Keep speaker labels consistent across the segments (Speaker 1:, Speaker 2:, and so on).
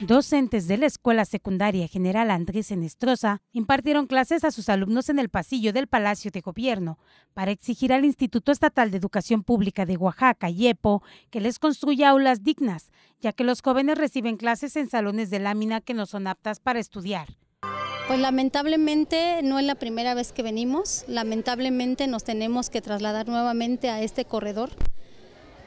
Speaker 1: Docentes de la Escuela Secundaria General Andrés Enestrosa impartieron clases a sus alumnos en el pasillo del Palacio de Gobierno para exigir al Instituto Estatal de Educación Pública de Oaxaca, IEPO, que les construya aulas dignas, ya que los jóvenes reciben clases en salones de lámina que no son aptas para estudiar.
Speaker 2: Pues lamentablemente no es la primera vez que venimos, lamentablemente nos tenemos que trasladar nuevamente a este corredor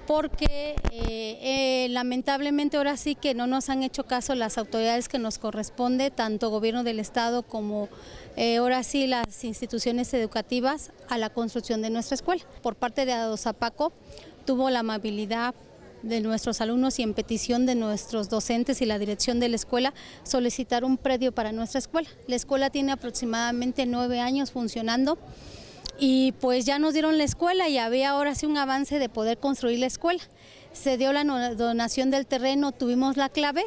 Speaker 2: porque eh, eh, lamentablemente ahora sí que no nos han hecho caso las autoridades que nos corresponde, tanto gobierno del Estado como eh, ahora sí las instituciones educativas a la construcción de nuestra escuela. Por parte de Zapaco, tuvo la amabilidad de nuestros alumnos y en petición de nuestros docentes y la dirección de la escuela solicitar un predio para nuestra escuela. La escuela tiene aproximadamente nueve años funcionando y pues ya nos dieron la escuela y había ahora sí un avance de poder construir la escuela. Se dio la donación del terreno, tuvimos la clave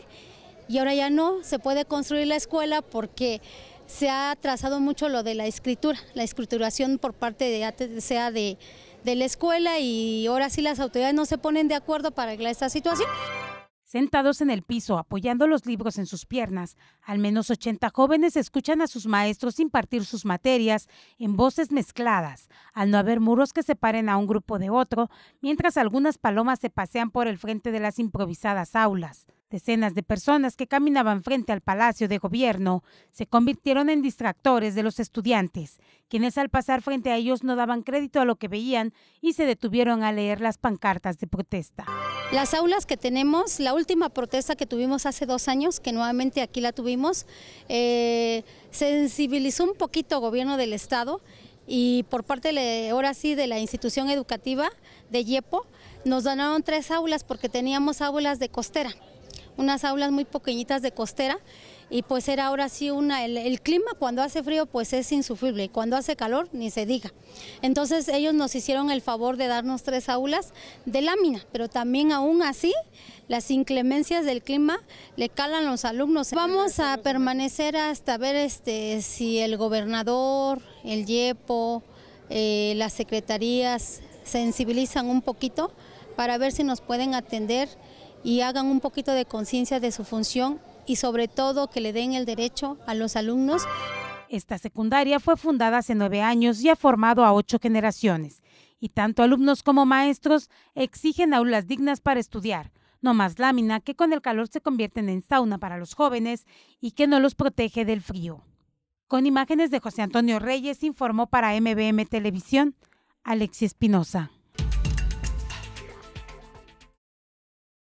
Speaker 2: y ahora ya no se puede construir la escuela porque se ha trazado mucho lo de la escritura, la escrituración por parte de sea de, de la escuela y ahora sí las autoridades no se ponen de acuerdo para arreglar esta situación.
Speaker 1: Sentados en el piso, apoyando los libros en sus piernas, al menos 80 jóvenes escuchan a sus maestros impartir sus materias en voces mezcladas, al no haber muros que separen a un grupo de otro, mientras algunas palomas se pasean por el frente de las improvisadas aulas. Decenas de personas que caminaban frente al Palacio de Gobierno se convirtieron en distractores de los estudiantes, quienes al pasar frente a ellos no daban crédito a lo que veían y se detuvieron a leer las pancartas de protesta. Las aulas que tenemos,
Speaker 2: la última protesta que tuvimos hace dos años, que nuevamente aquí la tuvimos, eh, sensibilizó un poquito el gobierno del Estado y por parte, ahora sí, de la institución educativa de YEPO, nos donaron tres aulas porque teníamos aulas de costera unas aulas muy pequeñitas de costera y pues era ahora sí una, el, clima cuando hace frío pues es insufrible cuando hace calor ni se diga. Entonces ellos nos hicieron el favor de darnos tres aulas de lámina, pero también aún así las inclemencias del clima le calan los alumnos. Vamos a permanecer hasta ver este, si el gobernador, el YEPO, eh, las secretarías sensibilizan un poquito para ver si nos pueden atender y
Speaker 1: hagan un poquito de conciencia de su función y sobre todo que le den el derecho a los alumnos. Esta secundaria fue fundada hace nueve años y ha formado a ocho generaciones. Y tanto alumnos como maestros exigen aulas dignas para estudiar, no más lámina que con el calor se convierten en sauna para los jóvenes y que no los protege del frío. Con imágenes de José Antonio Reyes informó para MBM Televisión Alexis Espinosa.